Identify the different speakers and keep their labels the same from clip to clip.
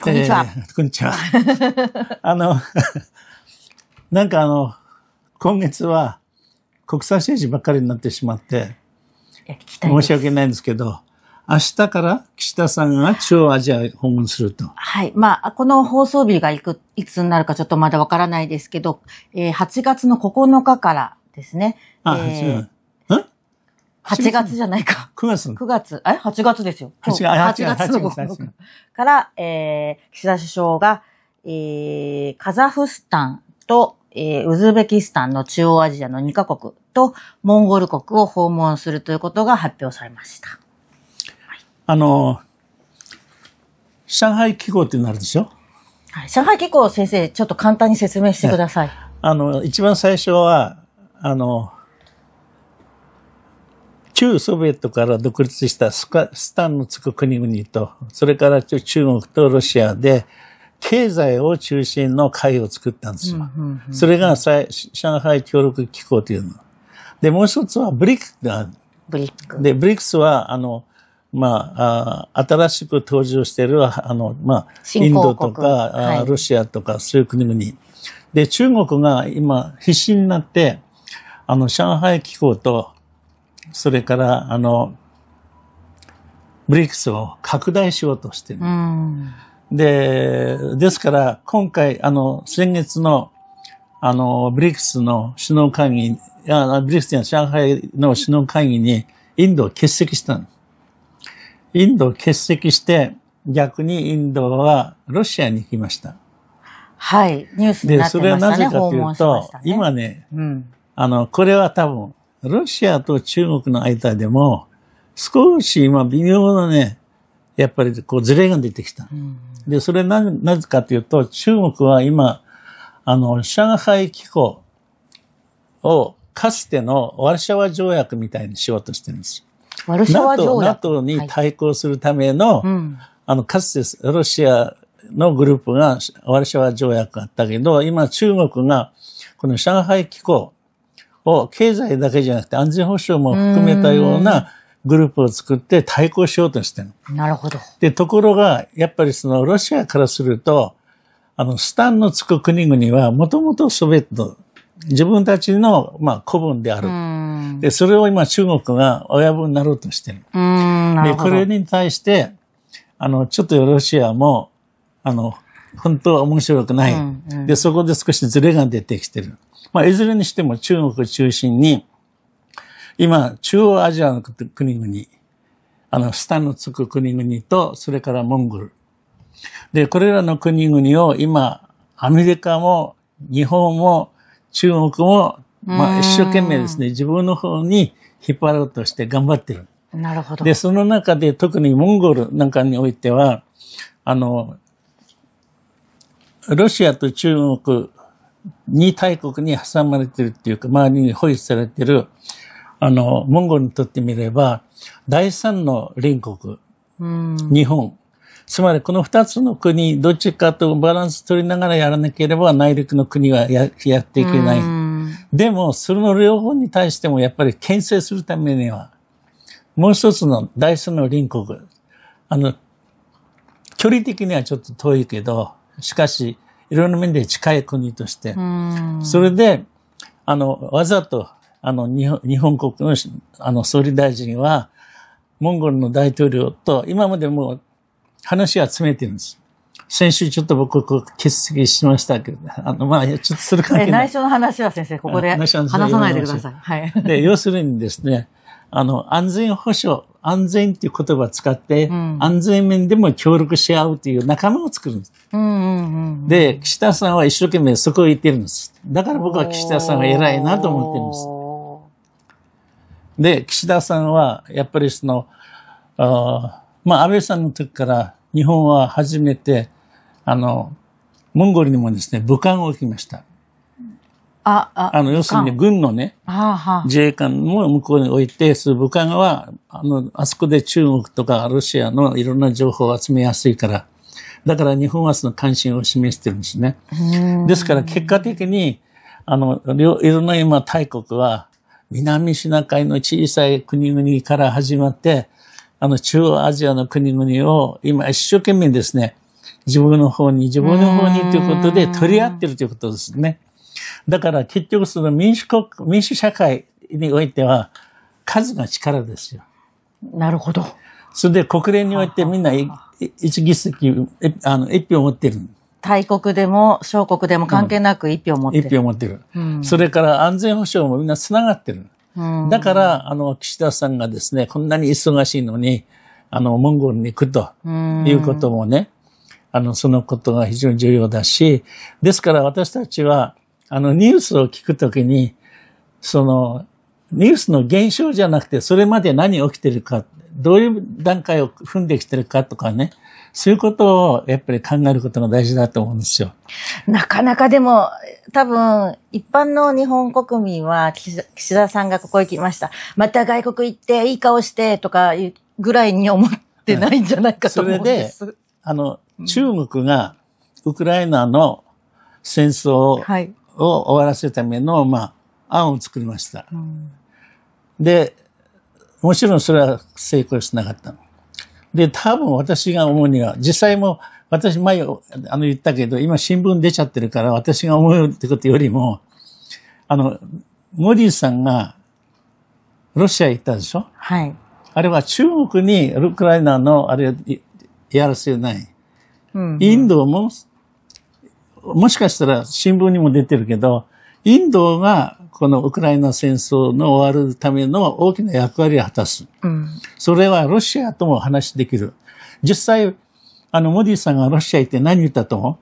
Speaker 1: こんにちは。えー、こんにちは。
Speaker 2: あの、なんかあの、今月は国際政治ばっかりになってしまって、申し訳ないんですけど、明日から岸田さんが中央アジア訪問する
Speaker 1: と。はい。まあ、この放送日がいく、いつになるかちょっとまだわからないですけど、えー、8月の9日からですね。あ、えー、8月じゃないか。9月。9月。え ?8 月ですよ。8月。8月月 ,8 月から、えー、岸田首相が、えー、カザフスタンと、えー、ウズベキスタンの中央アジアの2カ国と、モンゴル国を訪問するということが発表されました。はい、
Speaker 2: あの、上海機構ってなるでしょ
Speaker 1: はい、上海機構先生、ちょっと簡単に説明してください。
Speaker 2: あの、一番最初は、あの、旧ソビエトから独立したスタンのつく国々と、それから中国とロシアで、経済を中心の会を作ったんですよ。それが上海協力機構というの。で、もう一つはブリックがブリック。で、ブリックスは、あの、まあ、あ新しく登場している、あの、まあ、インドとか、はい、ロシアとか、そういう国々。で、中国が今、必死になって、あの、上海機構とそれから、あの、ブリックスを拡大しようとしてる。で、ですから、今回、あの、先月の、あの、ブリックスの首脳会議、あブリックスや上海の首脳会議に、インドを欠席したの。インドを欠席して、逆にインドはロシアに行きました。
Speaker 1: はい、ニュースになってましたね。で、それはなぜかというと、
Speaker 2: ね、今ね、うん、あの、これは多分、ロシアと中国の間でも、少し今微妙なね、やっぱりこうずれが出てきた。うん、で、それな、なぜかというと、中国は今、あの、上海機構をかつてのワルシャワ条約みたいにしようとしてるんです
Speaker 1: ワルシャワ条約
Speaker 2: NATO, ?NATO に対抗するための、はいうん、あの、かつてロシアのグループがワルシャワ条約があったけど、今中国がこの上海機構を経済だけじゃなくて安全保障も含めたようなグループを作って対抗しようとしてる。なるほど。で、ところが、やっぱりそのロシアからすると、あの、スタンのつく国々は、もともとソビエト、自分たちの、まあ、古文であ
Speaker 1: る。
Speaker 2: で、それを今中国が親分になろうとしてる。
Speaker 1: るで、これに
Speaker 2: 対して、あの、ちょっとロシアも、あの、本当は面白くない。うんうん、で、そこで少しズレが出てきてる。まあ、いずれにしても中国を中心に、今、中央アジアの国々、あの、下のつく国々と、それからモンゴル。で、これらの国々を今、アメリカも、日本も、中国も、まあ、一生懸命ですね、自分の方に引っ張ろうとして頑張っている。なるほど。で、その中で特にモンゴルなんかにおいては、あの、ロシアと中国二大国に挟まれてるっていうか、周りに保有されてる、あの、モンゴルにとってみれば、第三の隣国、日本。つまりこの二つの国、どっちかとバランス取りながらやらなければ内陸の国はややっていけない。でも、その両方に対してもやっぱり牽制するためには、もう一つの第三の隣国、あの、距離的にはちょっと遠いけど、しかし、いろいろな面で近い国として、それで、あの、わざと、あの、日本日本国の、あの、総理大臣は、モンゴルの大統領と、今までもう、話を集めてるんです。先週ちょっと僕、欠席しましたけど、あの、まあ、ちょっとするか係ない。内
Speaker 1: 緒の話は先生、ここで話さないでください。はい。
Speaker 2: で、要するにですね、あの、安全保障、安全っていう言葉を使って、うん、安全面でも協力し合うという仲間を作るんです、うんうんうん。で、岸田さんは一生懸命そこを言ってるんです。だから僕は岸田さんが偉いなと思ってるんです。で、岸田さんは、やっぱりその、あまあ、安倍さんの時から日本は初めて、あの、モンゴルにもですね、武漢を置きました。
Speaker 1: あ、ああの、要するに
Speaker 2: 軍のね、自衛官も向こうに置いて、その部下は、あの、あそこで中国とかロシアのいろんな情報を集めやすいから、だから日本はその関心を示してるんですね。ですから結果的に、あの、いろんな今大国は、南シナ海の小さい国々から始まって、あの、中央アジアの国々を今一生懸命ですね、自分の方に、自分の方にということで取り合ってるということですね。だから結局その民主国、民主社会においては、数が力ですよ。なるほど。それで国連においてみんな一議席、あの、一票持ってる。
Speaker 1: 大国でも小国でも関係なく一票持ってる。一票持ってる、そ
Speaker 2: れから安全保障もみんな繋がってる。だから、あの、岸田さんがですね、こんなに忙しいのに、あの、モンゴルに行くということもね、あの、そのことが非常に重要だし、ですから私たちは、あの、ニュースを聞くときに、その、ニュースの現象じゃなくて、それまで何起きてるか、どういう段階を踏んできてるかとかね、そういうことをやっぱり考えることが大事だと思うんですよ。
Speaker 1: なかなかでも、多分、一般の日本国民は、岸田さんがここへ来ました。また外国行って、いい顔して、とかいうぐらいに思ってないんじゃないかと思うんです。それ
Speaker 2: で、あの、中国が、ウクライナの戦争を、はいを終わらせるための、まあ、案を作りました。で、もちろんそれは成功しなかったの。で、多分私が思うには、実際も私前あの言ったけど、今新聞出ちゃってるから私が思うってことよりも、あの、モディさんがロシア行ったでしょはい。あれは中国にウクライナのあれやらせない。うん、うん、インドももしかしたら新聞にも出てるけど、インドがこのウクライナ戦争の終わるための大きな役割を果たす。うん、それはロシアとも話できる。実際、あの、モディさんがロシア行って何言ったと思う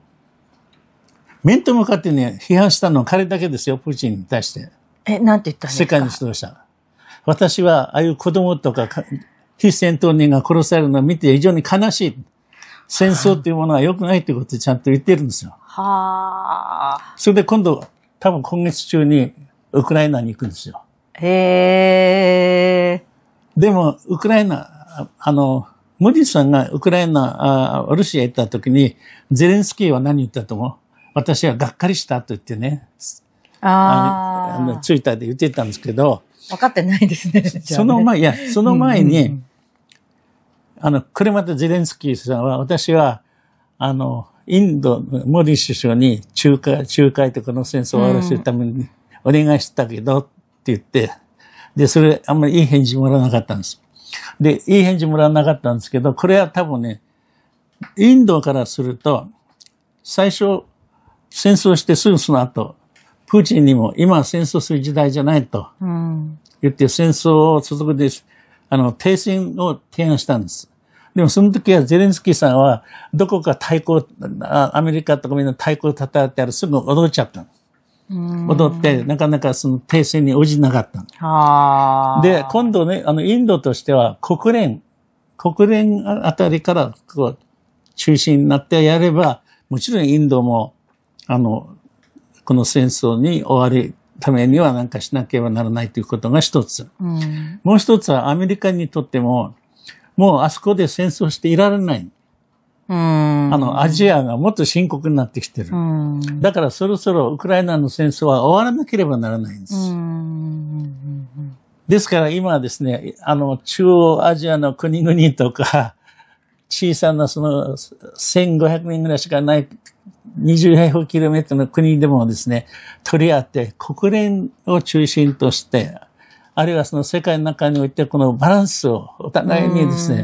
Speaker 2: 面と向かってね、批判したのは彼だけですよ、プーチンに対して。え、なんて言ったんですか世界の指導者。私は、ああいう子供とか非戦闘人が殺されるのを見て非常に悲しい。戦争っていうものは良くないってことをちゃんと言ってるんですよ。
Speaker 1: はあ。
Speaker 2: それで今度、多分今月中にウクライナに行くんですよ。
Speaker 1: へえ。でも、
Speaker 2: ウクライナ、あの、モディさんがウクライナ、あロシア行った時に、ゼレンスキーは何言ったと思う私はがっかりしたと言ってね、
Speaker 1: ああ
Speaker 2: のツイッターで言ってたんですけど、
Speaker 1: 分かってないですね。その前、いや、その前に、うんう
Speaker 2: んあの、これまたゼレンスキーさんは、私は、あの、インドのモディ首相に仲介、仲介とこの戦争を終わらせるためにお願いしたけどって言って、で、それあんまりいい返事もらわなかったんです。で、いい返事もらわなかったんですけど、これは多分ね、インドからすると、最初、戦争してすぐその後、プーチンにも今は戦争する時代じゃないと言って戦争を続くです。あの、停戦を提案したんです。でもその時はゼレンスキーさんは、どこか対抗、アメリカとかみんな対抗叩いてあるすぐ踊っちゃったの。踊って、なかなかその停戦に応じなかったの。で、今度ね、あの、インドとしては国連、国連あたりからこう中心になってやれば、もちろんインドも、あの、この戦争に終わるためには何かしなければならないということが一つ。うん、もう一つはアメリカにとっても、もうあそこで戦争していられない。あの、アジアがもっと深刻になってきてる。だからそろそろウクライナの戦争は終わらなければならないんです。ですから今はですね、あの、中央アジアの国々とか、小さなその1500人ぐらいしかない20平方キロメートルの国でもですね、取り合って国連を中心として、あるいはその世界の中において、このバランスをお互いにですね、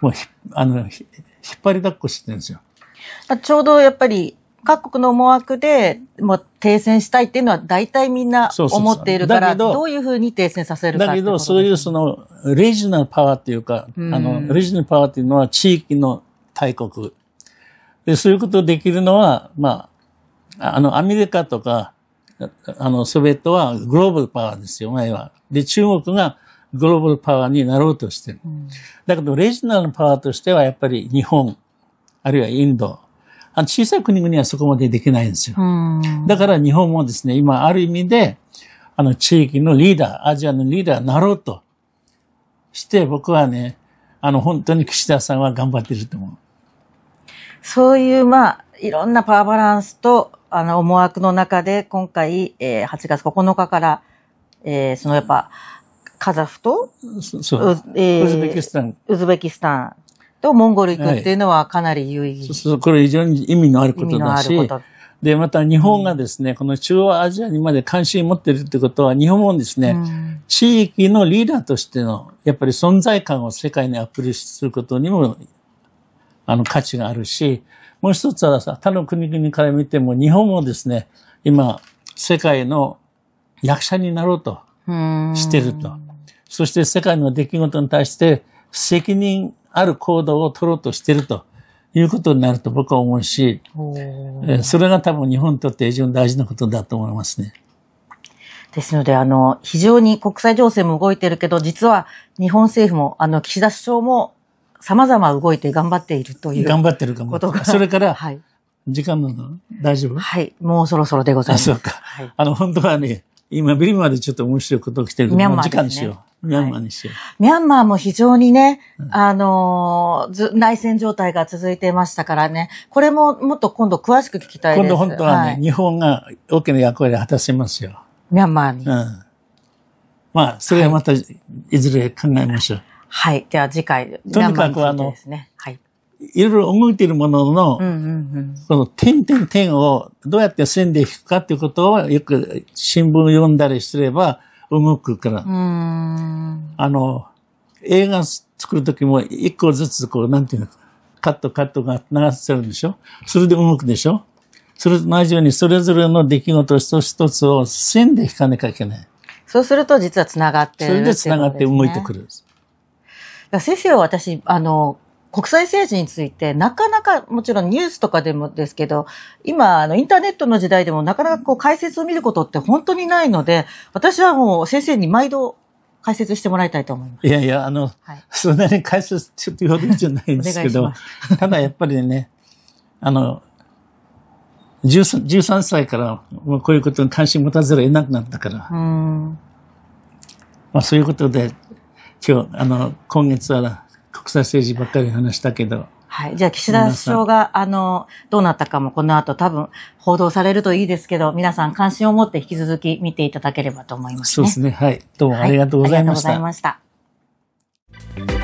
Speaker 2: うもうあの、引っ張りだっこしてるんですよ。
Speaker 1: ちょうどやっぱり、各国の思惑で、もう停戦したいっていうのは大体みんな思っているから、そうそうそうどどういうふうに停戦させるか、ね、だけど、
Speaker 2: そういうその、レジナルパワーっていうか、うあの、レジナルパワーっていうのは地域の大国。で、そういうことできるのは、まあ、あの、アメリカとか、あの、ソビエトはグローバルパワーですよ、前は。で、中国がグローバルパワーになろうとしてる。だけど、レジナルのパワーとしては、やっぱり日本、あるいはインド、あの小さい国々はそこまでできないんですよ。だから日本もですね、今ある意味で、あの地域のリーダー、アジアのリーダーになろうとして、僕はね、あの本当に岸田さんは頑張ってると思う。
Speaker 1: そういう、まあ、いろんなパワーバランスと、あの、思惑の中で、今回、えー、8月9日から、えー、そのやっぱ、カザフと、そうえー、ウズベキスタン。ウズベキスタンとモンゴル行くっていうのはかなり有意義、は
Speaker 2: い、そうそう、これ非常に意味のあることだし、で、また日本がですね、うん、この中央アジアにまで関心を持ってるってことは、日本もですね、うん、地域のリーダーとしての、やっぱり存在感を世界にアップルすることにも、あの、価値があるし、もう一つは他の国々から見ても、日本もですね、今、世界の役者になろうとしてると。そして世界の出来事に対して責任ある行動を取ろうとしてるということになると僕は思うし、それが多分日本にとって非常に大事なことだと思いますね。
Speaker 1: ですので、あの、非常に国際情勢も動いてるけど、実は日本政府も、あの、岸田首相も様々動いて頑張っているという。頑張ってるかも。それから、はい。時間なの大丈夫はい。もうそろそろでございます。あ、そうか。はい、あの、本当は
Speaker 2: ね、今、ビリマでちょっと面白いこと起きてるけど、ミャンマー、ね、時間にしよう。ミャンマーにしよ
Speaker 1: う。ミャンマーも非常にね、あのず、内戦状態が続いていましたからね、これももっと今度詳しく聞きたいです。今度本当はね、は
Speaker 2: い、日本が大きな役割を果たしますよ。ミャンマーに。うん。まあ、それはまた、いずれ考えましょう。はい
Speaker 1: はい。では次回、とにかくあの、ね、はい。
Speaker 2: いろいろ動いているものの、うんうんうん、その点点点をどうやって線で引くかということをよく新聞読んだりすれば動くから。あの、映画作るときも一個ずつこう、なんていうのカットカットが流せるんでしょそれで動くでしょそれと同じようにそれぞれの出来事一つ一つを線で引かなきゃいけない。
Speaker 1: そうすると実は繋がってる、ね、それで繋がって動いてくる。先生は私、あの、国際政治について、なかなか、もちろんニュースとかでもですけど、今、あの、インターネットの時代でもなかなかこう解説を見ることって本当にないので、私はもう先生に毎度解説してもらいたいと思いま
Speaker 2: す。いやいや、あの、はい、そんなに解説ちょっと言うほどじゃないんですけど、ただやっぱりね、あの、13, 歳からこういうことに関心持たざるを得なくなったから、まあそういうことで、今日、あの、今月は国際政治ばっかり話したけど。は
Speaker 1: い。じゃあ、岸田首相が、あの、どうなったかもこの後多分報道されるといいですけど、皆さん関心を持って引き続き見ていただければと思います、ね、そうです
Speaker 2: ね。はい。どうもありがとうございました。はい、ありが
Speaker 1: とうございました。